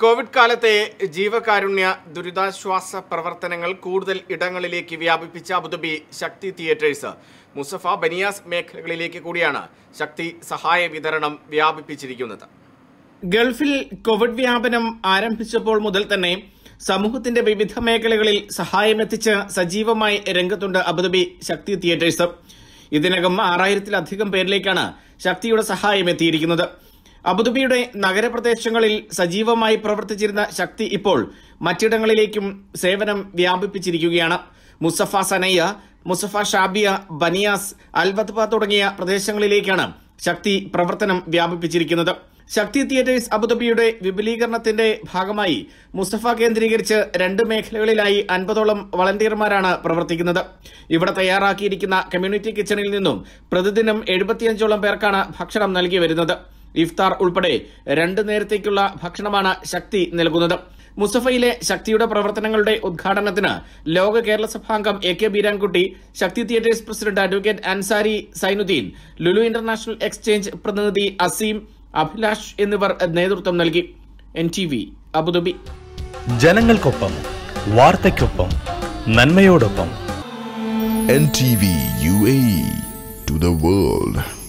Covid കാലത്തെ ജീവകാരുണ്യ ദുരിതാശ്വാസ പ്രവർത്തനങ്ങൾ കൂടുതൽ ഇടങ്ങളിലേക്ക് വ്യാപിപ്പിച്ച Abu Dhabi Sakthi theatres Musaffah Baniyas മേഖലകളിലേക്ക് കൂടിയാണ് ശക്തി സഹായ വിതരണം വ്യാപിപ്പിച്ചിരിക്കുന്നത് ഗൾഫിൽ കോവിഡ് വ്യാപനം ആരംഭിച്ചപ്പോൾ മുതൽ തന്നെ സമൂഹത്തിന്റെ വിവിധ മേഖലകളിൽ സഹായമെത്തിച്ച് സജീവമായി രംഗത്തുണ്ട് അബുദാബി ശക്തി തിയേറ്റേഴ്സ് ഇതിനകം ആറായിരത്തിലധികം പേരിലേക്കാണ് ശക്തിയുടെ സഹായം എത്തിയിരിക്കുന്നത് അബുദാബിയുടെ നഗരപ്രദേശങ്ങളിൽ സജീവമായി പ്രവർത്തിച്ചിരുന്ന ശക്തി ഇപ്പോൾ മറ്റിടങ്ങളിലേക്കും സേവനം വ്യാപിപ്പിച്ചിരിക്കുകയാണ് Musaffah Sanaiya Musaffah Shabiya Baniyas Al Wathba തുടങ്ങിയ പ്രദേശങ്ങളിലേക്കാണ് ശക്തി പ്രവർത്തനം വ്യാപിപ്പിച്ചിരിക്കുന്നത് ശക്തി തിയേറ്റേഴ്സ് അബുദാബിയുടെ വിപുലീകരണത്തിന്റെ ഭാഗമായി മുസ്തഫ കേന്ദ്രീകരിച്ച് രണ്ട് മേഖലകളിലായി അൻപതോളം വളണ്ടിയർമാരാണ് പ്രവർത്തിക്കുന്നത് ഇവിടെ തയ്യാറാക്കിയിരിക്കുന്ന കമ്മ്യൂണിറ്റി കിച്ചണിൽ നിന്നും പ്രതിദിനം എഴുപത്തിയഞ്ചോളം പേർക്കാണ് ഭക്ഷണം നൽകി ഇഫ്താർ ഉൾപ്പെടെ രണ്ടു നേരത്തേക്കുള്ള ഭക്ഷണമാണ് ശക്തി നൽകുന്നത് മുസഫയിലെ ശക്തിയുടെ പ്രവർത്തനങ്ങളുടെ ഉദ്ഘാടനത്തിന് ലോക കേരള സഭാംഗം A K Beerankutty Sakthi theatres president advocate Ansari Zainuddin Lulu international exchange പ്രതിനിധി അസീം അഭിലാഷ് എന്നിവർ നേതൃത്വം നൽകി എൻ ടി വി അബുദാബി ജനങ്ങൾക്കൊപ്പം വാർത്തയ്ക്കൊപ്പം നന്മയോടൊപ്പം N T V U A to the world